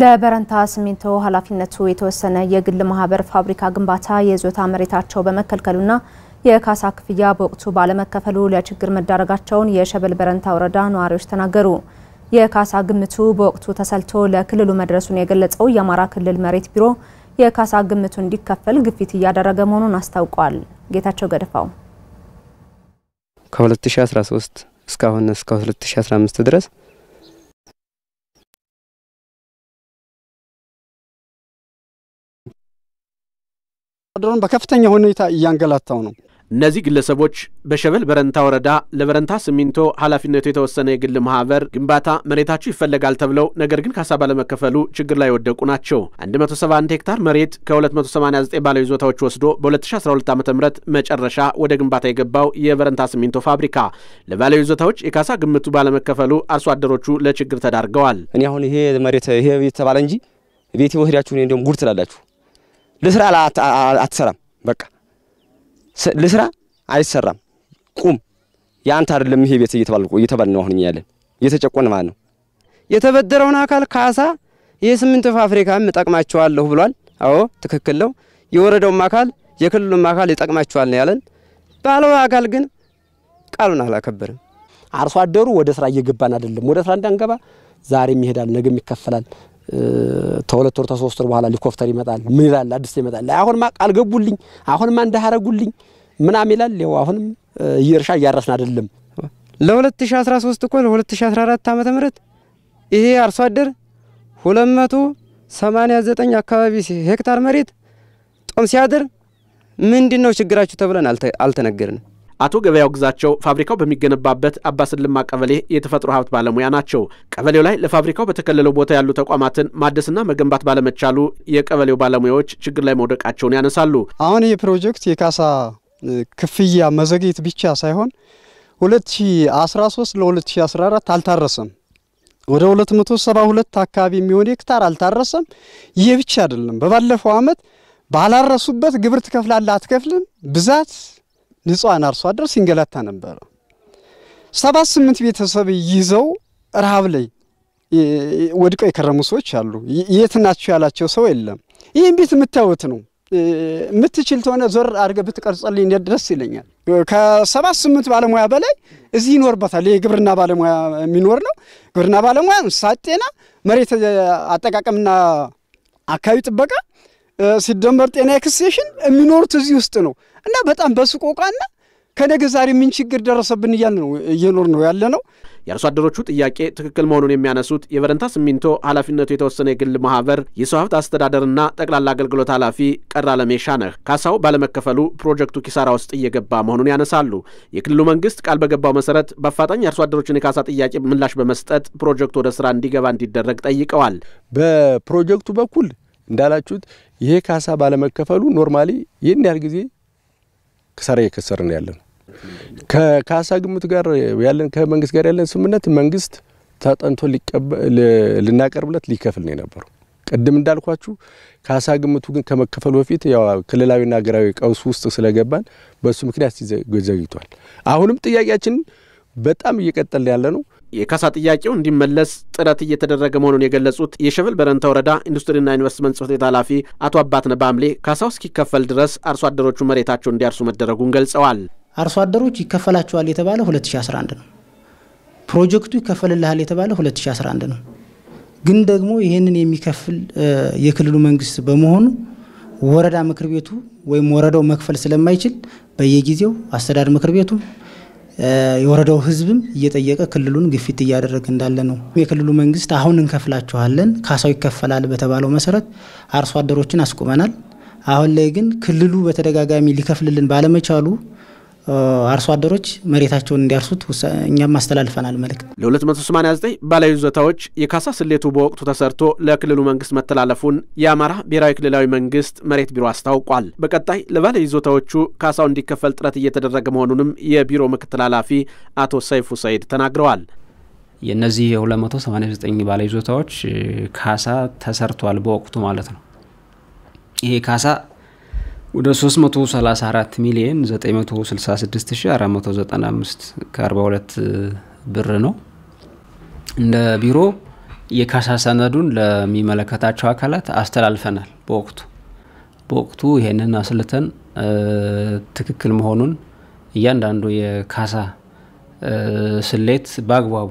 ለበረንታ ሲሚንቶ ኃላፊነቱ የተወሰነ የግል ማህበር ፋብሪካ ግንባታ የይዞታ መሬታቸው በመከልከሉና የካሳ ክፍያ በወቅቱ ባለመከፈሉ ለችግር መዳረጋቸውን የሸበል በረንታ ወረዳ ነዋሪዎች ተናገሩ። የካሳ ግምቱ በወቅቱ ተሰልቶ ለክልሉ መድረሱን የገለጸው የአማራ ክልል መሬት ቢሮ የካሳ ግምቱ እንዲከፈል ግፊት እያደረገ መሆኑን አስታውቋል። ጌታቸው ገደፋው ከ2013 እስካሁን እስከ 2015 ድረስ አርሶአደሩን በከፍተኛ ሁኔታ እያንገላታው ነው። እነዚህ ግለሰቦች በሸበል በረንታ ወረዳ ለበረንታ ሲሚንቶ ኃላፊነቱ የተወሰነ የግል ማህበር ግንባታ መሬታቸው ይፈለጋል ተብለው ነገር ግን ካሳ ባለመከፈሉ ችግር ላይ የወደቁ ናቸው። 171 ሄክታር መሬት ከ289 ባለ ይዞታዎች ወስዶ በ2012 ዓ ም መጨረሻ ወደ ግንባታ የገባው የበረንታ ሲሚንቶ ፋብሪካ ለባለ ይዞታዎች የካሳ ግምቱ ባለመከፈሉ አርሶ አደሮቹ ለችግር ተዳርገዋል። እኔ አሁን ይሄ መሬት ይሄ ተባለ እንጂ ቤት ወህዳችሁ እኔ ጉድ ትላላችሁ ልስራ አትሰራም። በቃ ልስራ አይሰራም። ቁም የአንተ አይደለም ይሄ ቤት እየተባልኩ እየተባልን ነው አሁን ያለን እየተጨቆን ማለት ነው። የተበደረውን አካል ካሳ የስምንት ወፍ አፍሪካም እጠቅማቸዋለሁ ብሏል። አዎ ትክክል ነው። የወረደውም አካል የክልሉም አካል ይጠቅማቸዋል ነው ያለን። ባለው አካል ግን ቃሉን አላከበርም። አርሶ አደሩ ወደ ስራ እየገባን አይደለም። ወደ ስራ እንዳንገባ ዛሬም ይሄዳል፣ ነገም ይከፈላል፣ ተሁለት ወር ተሶስት ወር በኋላ ሊኮፍተር ይመጣል። ምን ይላል? አዲስ ይመጣል። አሁንማ ቃል ገቡልኝ፣ አሁንማ እንዳረጉልኝ ምናምን ይላል። ይኸው አሁንም እርሻ እያረስን አይደለም። ለ2013 እኮ ለ2014 ዓመተ ምህረት ይሄ አርሶ አደር 289 አካባቢ ሄክታር መሬት ጦም ሲያድር ምንድን ነው ችግራችሁ ተብለን አልተነገርንም። አቶ ገበያው ግዛቸው ፋብሪካው በሚገነባበት አባስልማ ቀበሌ የተፈጥሮ ሀብት ባለሙያ ናቸው። ቀበሌው ላይ ለፋብሪካው በተከለለው ቦታ ያሉ ተቋማትን ማደስና መገንባት ባለመቻሉ የቀበሌው ባለሙያዎች ችግር ላይ መውደቃቸውን ያነሳሉ። አሁን ይህ ፕሮጀክት የካሳ ክፍያ መዘግየት ብቻ ሳይሆን 2013 ለ2014 አልታረሰም። ወደ 272 አካባቢ የሚሆን ሄክታር አልታረሰም። ይህ ብቻ አይደለም። በባለፈው ዓመት ባላረሱበት ግብር ትከፍላለህ አትከፍልም ብዛት ንጹሃን አርሶ አደር ሲንገላታ ነበረ። ሰባት ስምንት ቤተሰብ ይዘው ረሃብ ላይ ወድቀው የከረሙ ሰዎች አሉ። የት ናቸው ያላቸው ሰው የለም። ይህም ቤት የምታዩት ነው። የምትችል ተሆነ ዞር አድርገህ ብትቀርጸልኝ እንዴት ደስ ይለኛል። ከሰባት ስምንት ባለሙያ በላይ እዚህ ይኖርበታል። የግብርና ባለሙያ የሚኖር ነው። ግብርና ባለሙያ፣ እንስሳት ጤና፣ መሬት አጠቃቀምና አካባቢ ጥበቃ ሲደመር ጤና ኤክስቴሽን የሚኖሩት እዚህ ውስጥ ነው እና በጣም በስቆቃና ከነገ ዛሬ ምን ችግር ደረሰብን እያል ነው እየኖር ነው ያለ ነው። የአርሶ አደሮቹ ጥያቄ ትክክል መሆኑን የሚያነሱት የበረንታ ሲሚንቶ ኃላፊነቱ የተወሰነ የግል ማህበር የሰው ሀብት አስተዳደርና ጠቅላላ አገልግሎት ኃላፊ ቀራ ለሜሻ ነህ ካሳው ባለመከፈሉ ፕሮጀክቱ ኪሳራ ውስጥ እየገባ መሆኑን ያነሳሉ። የክልሉ መንግስት ቃል በገባው መሰረት በአፋጣኝ የአርሶ አደሮችን የካሳ ጥያቄ ምላሽ በመስጠት ፕሮጀክቱ ወደ ስራ እንዲገባ እንዲደረግ ጠይቀዋል። በፕሮጀክቱ በኩል እንዳላችሁት ይሄ ካሳ ባለመከፈሉ ኖርማሊ ይህን ያህል ጊዜ ክሳራ ነው ያለ ነው። ከካሳ ግምት ጋር ያለን ከመንግስት ጋር ያለን ስምምነት መንግስት ተጠንቶ ልናቀርብለት ሊከፍል ነው የነበረው። ቅድም እንዳልኳችሁ ካሳ ግምቱ ግን ከመከፈሉ በፊት ያው ክልላዊና ሀገራዊ ቀውስ ውስጥ ስለገባን በእሱ ምክንያት ዘግይቷል። አሁንም ጥያቄያችን በጣም እየቀጠለ ያለ ነው። የካሳ ጥያቄው እንዲመለስ ጥረት እየተደረገ መሆኑን የገለጹት የሸበል በረንታ ወረዳ ኢንዱስትሪና ኢንቨስትመንት ጽሕፈት ቤት ኃላፊ አቶ አባትነ ባምሌ ካሳው እስኪከፈል ድረስ አርሶ አደሮቹ መሬታቸው እንዲያርሱ መደረጉን ገልጸዋል። አርሶ አደሮች ይከፈላቸዋል የተባለ 2011 ነው። ፕሮጀክቱ ይከፈልልሃል የተባለ 2011 ነው። ግን ደግሞ ይህንን የሚከፍል የክልሉ መንግስት በመሆኑ ወረዳ ምክር ቤቱ ወይም ወረዳው መክፈል ስለማይችል በየጊዜው አስተዳደር ምክር ቤቱ የወረዳው ህዝብም እየጠየቀ ክልሉን ግፊት እያደረገ እንዳለ ነው። የክልሉ መንግስት አሁን እንከፍላችኋለን፣ ካሳው ይከፈላል በተባለው መሰረት አርሶ አደሮችን አስቁመናል። አሁን ላይ ግን ክልሉ በተደጋጋሚ ሊከፍልልን ባለመቻሉ አርሶ አደሮች መሬታቸውን እንዲያርሱት እኛም አስተላልፈናል መልእክት። ለ289 ባለ ይዞታዎች የካሳ ስሌቱ በወቅቱ ተሰርቶ ለክልሉ መንግስት መተላለፉን የአማራ ብሔራዊ ክልላዊ መንግስት መሬት ቢሮ አስታውቋል። በቀጣይ ለባለ ይዞታዎቹ ካሳው እንዲከፈል ጥረት እየተደረገ መሆኑንም የቢሮ ምክትል ኃላፊ አቶ ሰይፉ ሰይድ ተናግረዋል። የእነዚህ የ289 ባለ ይዞታዎች ካሳ ተሰርቷል በወቅቱ ማለት ነው። ይሄ ካሳ ወደ 334 ሚሊዮን 966495 ከ42 ብር ነው። እንደ ቢሮ የካሳ ሰነዱን ለሚመለከታቸው አካላት አስተላልፈናል። በወቅቱ በወቅቱ ይሄንን አስልተን ትክክል መሆኑን እያንዳንዱ የካሳ ስሌት በአግባቡ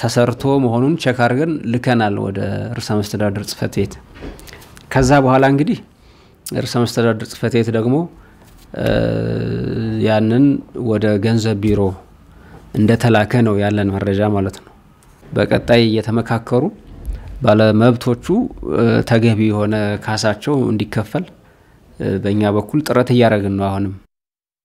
ተሰርቶ መሆኑን ቸክ አድርገን ልከናል ወደ ርዕሰ መስተዳድር ጽህፈት ቤት። ከዛ በኋላ እንግዲህ ርዕሰ መስተዳድር ጽህፈት ቤት ደግሞ ያንን ወደ ገንዘብ ቢሮ እንደተላከ ነው ያለን መረጃ ማለት ነው። በቀጣይ እየተመካከሩ ባለመብቶቹ ተገቢ የሆነ ካሳቸው እንዲከፈል በእኛ በኩል ጥረት እያደረግን ነው አሁንም